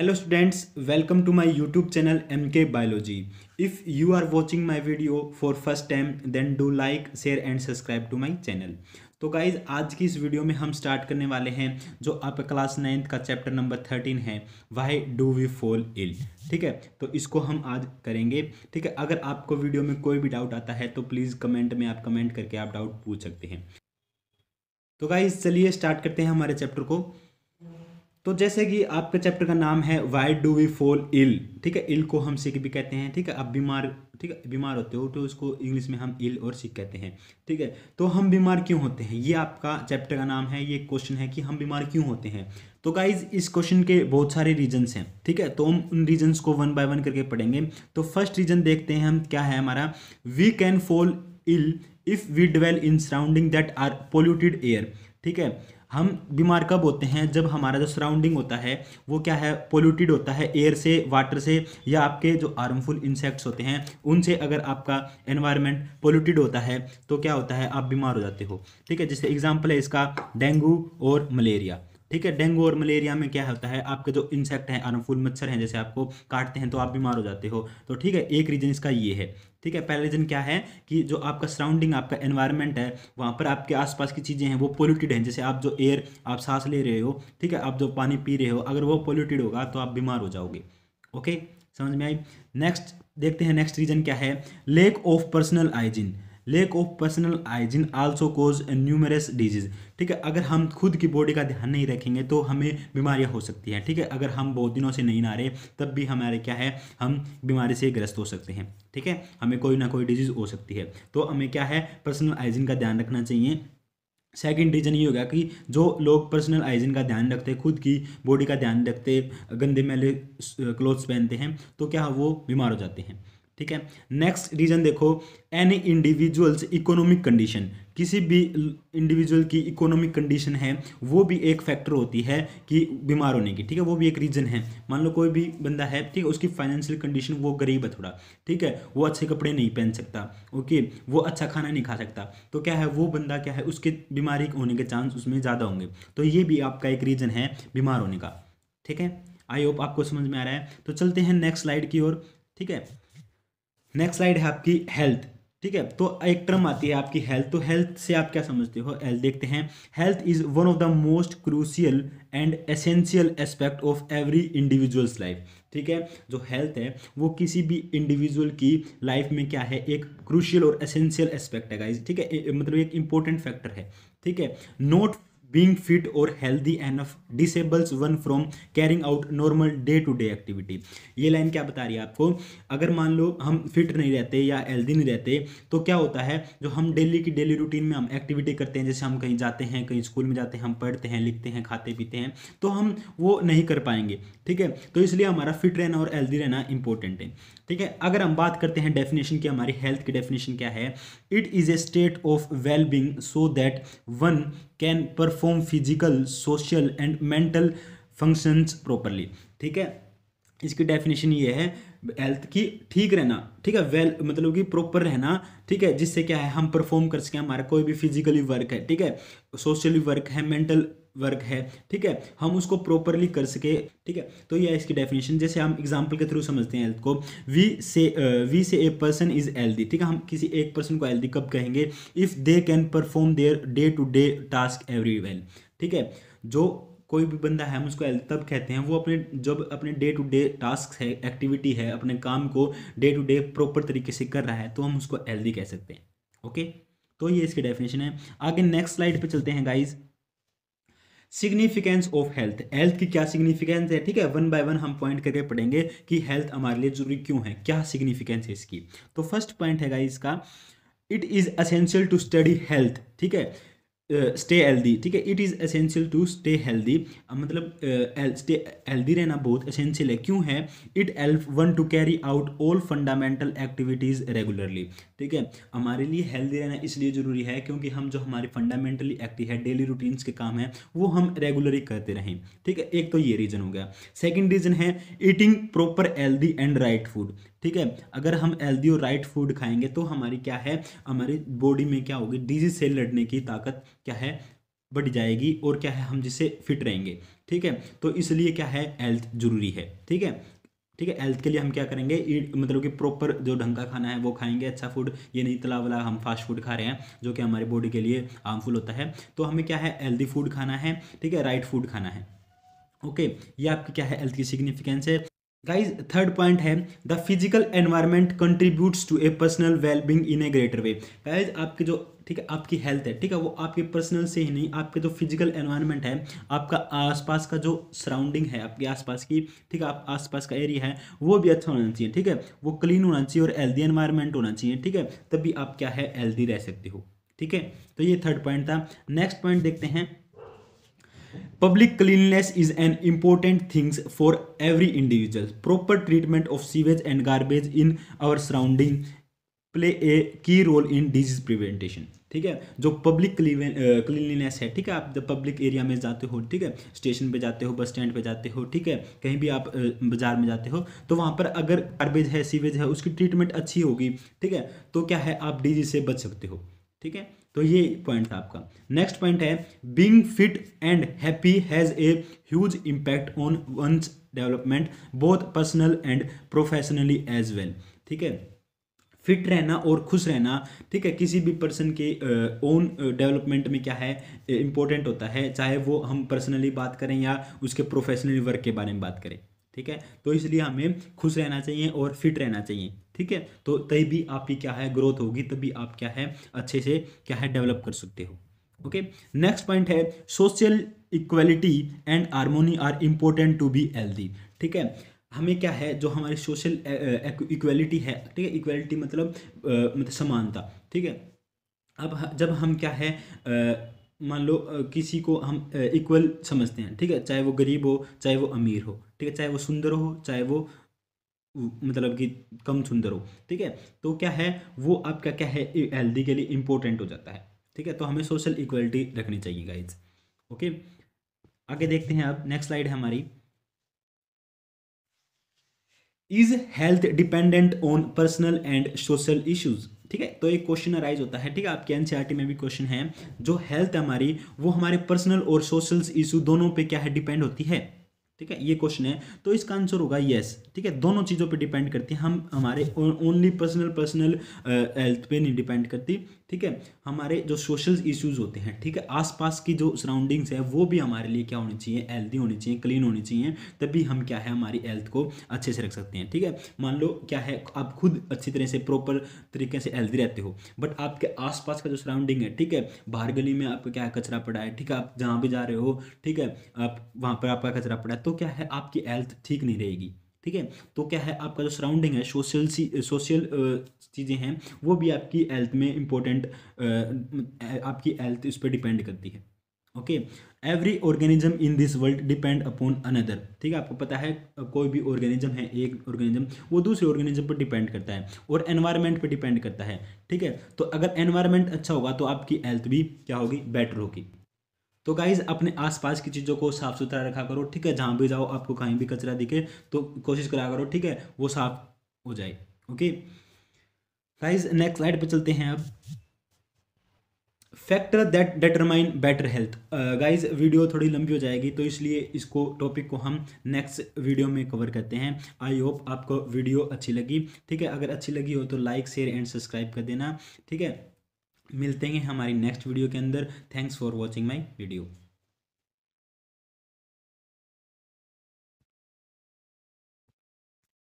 hello students welcome to my YouTube channel MK biology if you are watching my video for first time then do like share and subscribe to my channel तो guys आज की इस video में हम start करने वाले हैं जो आपका क्लास नाइन्थ का चैप्टर नंबर थर्टीन है why do we fall ill ठीक है तो इसको हम आज करेंगे ठीक है अगर आपको वीडियो में कोई भी डाउट आता है तो प्लीज़ कमेंट में आप कमेंट करके आप डाउट पूछ सकते हैं तो गाइज चलिए स्टार्ट करते हैं हमारे चैप्टर को तो जैसे कि आपके चैप्टर का नाम है why do we fall ill ठीक है इल को हम सिक भी कहते हैं ठीक है आप बीमार ठीक है बीमार होते हो तो उसको इंग्लिश में हम इल और सिक कहते हैं ठीक है तो हम बीमार क्यों होते हैं ये आपका चैप्टर का नाम है ये क्वेश्चन है कि हम बीमार क्यों होते हैं तो गाइज इस क्वेश्चन के बहुत सारे रीजन्स हैं ठीक है तो हम उन रीजन्स को वन बाय वन करके पढ़ेंगे तो फर्स्ट रीजन देखते हैं हम क्या है हमारा we can fall ill if we dwell in surrounding that are polluted air ठीक है हम बीमार कब होते हैं जब हमारा जो सराउंडिंग होता है वो क्या है पोल्यूटेड होता है एयर से वाटर से या आपके जो हार्मफुल इंसेक्ट्स होते हैं उनसे अगर आपका एनवायरनमेंट पोल्यूटेड होता है तो क्या होता है आप बीमार हो जाते हो ठीक है जैसे एग्जाम्पल है इसका डेंगू और मलेरिया ठीक है डेंगू और मलेरिया में क्या होता है आपके जो इंसेक्ट हैं अनुफूल मच्छर हैं जैसे आपको काटते हैं तो आप बीमार हो जाते हो तो ठीक है एक रीजन इसका ये है ठीक है पहला रीजन क्या है कि जो आपका सराउंडिंग आपका एनवायरनमेंट है वहाँ पर आपके आसपास की चीज़ें हैं वो पोल्यूटेड हैं जैसे आप जो एयर आप सांस ले रहे हो ठीक है आप जो पानी पी रहे हो अगर वो पोल्यूटेड होगा तो आप बीमार हो जाओगे ओके समझ में आई नेक्स्ट देखते हैं नेक्स्ट रीजन क्या है lack of personal hygiene lack of personal hygiene also cause numerous disease ठीक है अगर हम खुद की बॉडी का ध्यान नहीं रखेंगे तो हमें बीमारियां हो सकती हैं ठीक है अगर हम बहुत दिनों से नहीं ना रहे तब भी हमारे क्या है हम बीमारी से ग्रस्त हो सकते हैं ठीक है हमें कोई ना कोई डिजीज़ हो सकती है तो हमें क्या है पर्सनल आइजिन का ध्यान रखना चाहिए सेकेंड रीज़न ये होगा कि जो लोग पर्सनल हाइजीन का ध्यान रखते खुद की बॉडी का ध्यान रखते गंदे मैले क्लोथ्स पहनते हैं तो क्या वो बीमार हो जाते हैं ठीक है नेक्स्ट रीजन देखो एनी इंडिविजुअल्स इकोनॉमिक कंडीशन किसी भी इंडिविजुअल की इकोनॉमिक कंडीशन है वो भी एक फैक्टर होती है कि बीमार होने की ठीक है वो भी एक रीज़न है मान लो कोई भी बंदा है ठीक है उसकी फाइनेंशियल कंडीशन वो गरीब है थोड़ा ठीक है वो अच्छे कपड़े नहीं पहन सकता ओके वो अच्छा खाना नहीं खा सकता तो क्या है वो बंदा क्या है उसके बीमारी होने के चांस उसमें ज़्यादा होंगे तो ये भी आपका एक रीज़न है बीमार होने का ठीक है आई होप आपको समझ में आ रहा है तो चलते हैं नेक्स्ट स्लाइड की ओर ठीक है नेक्स्ट स्लाइड है आपकी हेल्थ ठीक है तो एक टर्म आती है आपकी हेल्थ तो हेल्थ से आप क्या समझते हो हेल्थ देखते हैं health is one of the most crucial and essential aspect of every individuals life ठीक है जो हेल्थ है वो किसी भी इंडिविजुअल की लाइफ में क्या है एक क्रूशियल और एसेंशियल एस्पेक्ट मतलब है ठीक है मतलब एक इंपॉर्टेंट फैक्टर है ठीक है note being fit or healthy enough disables one from carrying out normal day to day activity ये लाइन क्या बता रही है आपको अगर मान लो हम फिट नहीं रहते या हेल्दी नहीं रहते तो क्या होता है जो हम डेली की डेली रूटीन में हम एक्टिविटी करते हैं जैसे हम कहीं जाते हैं कहीं स्कूल में जाते हैं हम पढ़ते हैं लिखते हैं खाते पीते हैं तो हम वो नहीं कर पाएंगे ठीक है तो इसलिए हमारा फिट रहना और हेल्दी रहना इंपॉर्टेंट है ठीक है अगर हम बात करते हैं डेफिनेशन की हमारी हेल्थ की डेफिनेशन क्या है it is a state of well being so that one can perform perform physical social and mental functions properly ठीक है इसकी डेफिनेशन ये है हेल्थ की ठीक रहना ठीक है वेल मतलब कि प्रॉपर रहना ठीक है जिससे क्या है हम परफॉर्म कर सकें हमारा कोई भी फिजिकली वर्क है ठीक है सोशली वर्क है मेंटल वर्क है ठीक है हम उसको प्रॉपरली कर सके ठीक है तो यह इसकी डेफिनेशन जैसे हम एग्जाम्पल के थ्रू समझते हैं हेल्थ को वी से वी से ए पर्सन इज हेल्दी ठीक है हम किसी एक पर्सन को हेल्दी कब कहेंगे if they can perform their day to day task every well ठीक है जो कोई भी बंदा है हम उसको तब कहते हैं वो अपने जब अपने डे टू डे टास्क है एक्टिविटी है अपने काम को डे टू डे प्रॉपर तरीके से कर रहा है तो हम उसको हेल्दी कह सकते हैं ओके तो ये इसकी डेफिनेशन है आगे नेक्स्ट स्लाइड पे चलते हैं guys significance of health health की क्या सिग्निफिकेंस है ठीक है वन बाय वन हम पॉइंट करके पढ़ेंगे कि हेल्थ हमारे लिए जरूरी क्यों है क्या सिग्निफिकेंस है इसकी तो फर्स्ट पॉइंट है गाइज इसका it is essential to study health ठीक है स्टे हेल्दी ठीक है it is essential to stay healthy मतलब स्टे हेल्दी रहना बहुत एसेंशियल है क्यों है it help one to carry out all fundamental activities regularly ठीक है हमारे लिए हेल्दी रहना इसलिए ज़रूरी है क्योंकि हम जो हमारे फंडामेंटली एक्टिव है डेली रूटीन्स के काम हैं वो हम रेगुलरली करते रहें ठीक है एक तो ये रीज़न हो गया सेकेंड रीज़न है eating proper healthy and right food ठीक है अगर हम हेल्दी और राइट फूड खाएंगे तो हमारी क्या है हमारी बॉडी में क्या होगी डिजीज से लड़ने की ताकत क्या है बढ़ जाएगी और क्या है हम जिससे फिट रहेंगे ठीक है तो इसलिए क्या है हेल्थ जरूरी है ठीक है ठीक है हेल्थ के लिए हम क्या करेंगे ईट मतलब कि प्रॉपर जो ढंग का खाना है वो खाएंगे अच्छा फूड ये नहीं तला वाला हम फास्ट फूड खा रहे हैं जो कि हमारी बॉडी के लिए हार्मफुल होता है तो हमें क्या है हेल्दी फूड खाना है ठीक है राइट फूड खाना है ओके okay, ये आपकी क्या है हेल्थ की सिग्निफिकेंस है गाइज थर्ड पॉइंट है the physical environment contributes to a personal wellbeing in a greater way guys आपके जो ठीक है आपकी हेल्थ है ठीक है वो आपके पर्सनल से ही नहीं आपके जो फिजिकल एनवायरनमेंट है आपका आसपास का जो सराउंडिंग है आपके आसपास की ठीक है आप आसपास का एरिया है वो भी अच्छा होना चाहिए ठीक है वो क्लीन होना चाहिए और हेल्दी एनवायरनमेंट होना चाहिए ठीक है तभी आप क्या है हेल्दी रह सकते हो ठीक है तो ये थर्ड पॉइंट था नेक्स्ट पॉइंट देखते हैं public cleanliness is an important things for every individual proper treatment of sewage and garbage in our surrounding play a key role in disease prevention ठीक है जो पब्लिक क्लीनलीनेस uh, है ठीक है आप जब पब्लिक एरिया में जाते हो ठीक है स्टेशन पे जाते हो बस स्टैंड पे जाते हो ठीक है कहीं भी आप uh, बाजार में जाते हो तो वहाँ पर अगर गार्बेज है सीवेज है उसकी ट्रीटमेंट अच्छी होगी ठीक है तो क्या है आप डिजीज से बच सकते हो ठीक है तो ये पॉइंट था आपका नेक्स्ट पॉइंट है being fit and happy has a huge impact on one's development both personal and professionally as well ठीक है फिट रहना और खुश रहना ठीक है किसी भी पर्सन के ओन डेवलपमेंट में क्या है इंपॉर्टेंट होता है चाहे वो हम पर्सनली बात करें या उसके प्रोफेशनली वर्क के बारे में बात करें ठीक है तो इसलिए हमें खुश रहना चाहिए और फिट रहना चाहिए ठीक है तो तभी आपकी क्या है ग्रोथ होगी तभी आप क्या है अच्छे से क्या है डेवलप कर सकते हो ओके नेक्स्ट पॉइंट है social equality and harmony are important to be healthy ठीक है हमें क्या है जो हमारी सोशल इक्वलिटी है ठीक है इक्वलिटी मतलब मतलब समानता ठीक है अब जब हम क्या है मान लो किसी को हम इक्वल समझते हैं ठीक है चाहे वो गरीब हो चाहे वो अमीर हो ठीक है चाहे वो सुंदर हो चाहे वो मतलब कि कम सुंदर हो ठीक है तो क्या है वो अब क्या क्या है हेल्दी के लिए इंपॉर्टेंट हो जाता है ठीक है तो हमें सोशल इक्वलिटी रखनी चाहिए गाइज ओके आगे देखते हैं अब नेक्स्ट स्लाइड है हमारी is health dependent on personal and social issues ठीक है तो एक क्वेश्चन अराइज होता है ठीक है आपके एनसीईआरटी e में भी क्वेश्चन है जो हेल्थ हमारी वो हमारे पर्सनल और सोशल इशू दोनों पे क्या है डिपेंड होती है ठीक है ये क्वेश्चन है तो इसका आंसर होगा येस ठीक है दोनों चीज़ों पे डिपेंड करती है हम हमारे ओनली पर्सनल पर्सनल हेल्थ पे नहीं डिपेंड करती ठीक है हमारे जो सोशल इश्यूज होते हैं ठीक है आसपास की जो सराउंडिंग्स है वो भी हमारे लिए क्या होनी चाहिए हेल्दी होनी चाहिए क्लीन होनी चाहिए तभी हम क्या है हमारी हेल्थ को अच्छे से रख सकते हैं ठीक है मान लो क्या है आप खुद अच्छी तरह से प्रॉपर तरीके से हेल्दी रहते हो बट आपके आसपास का जो सराउंडिंग है ठीक है बाहर गली में आपका क्या है कचरा पड़ा है ठीक है आप जहाँ भी जा रहे हो ठीक है आप वहाँ पर आपका कचरा पड़ा है तो क्या है आपकी हेल्थ ठीक नहीं रहेगी ठीक है तो क्या है आपका जो सराउंडिंग है सोशल सोशल चीज़ें हैं वो भी आपकी हेल्थ में इम्पोर्टेंट आपकी हेल्थ इस पर डिपेंड करती है okay every organism in this world depend upon another ठीक है आपको पता है कोई भी ऑर्गेनिज्म है एक ऑर्गेनिज्म वो दूसरे ऑर्गेनिज्म पर डिपेंड करता है और एनवायरनमेंट पर डिपेंड करता है ठीक है तो अगर एनवायरनमेंट अच्छा होगा तो आपकी हेल्थ भी क्या होगी बेटर होगी तो गाइज अपने आसपास की चीज़ों को साफ़ सुथरा रखा करो ठीक है जहाँ भी जाओ आपको कहीं भी कचरा दिखे तो कोशिश करा करो ठीक है वो साफ हो जाए ओके गाइज नेक्स्ट स्लाइड पे चलते हैं अब factor that determine better health guys video थोड़ी लंबी हो जाएगी तो इसलिए इसको टॉपिक को हम नेक्स्ट वीडियो में कवर करते हैं आई होप आपको वीडियो अच्छी लगी ठीक है अगर अच्छी लगी हो तो लाइक शेयर एंड सब्सक्राइब कर देना ठीक है मिलते हैं हमारी नेक्स्ट वीडियो के अंदर thanks for watching my video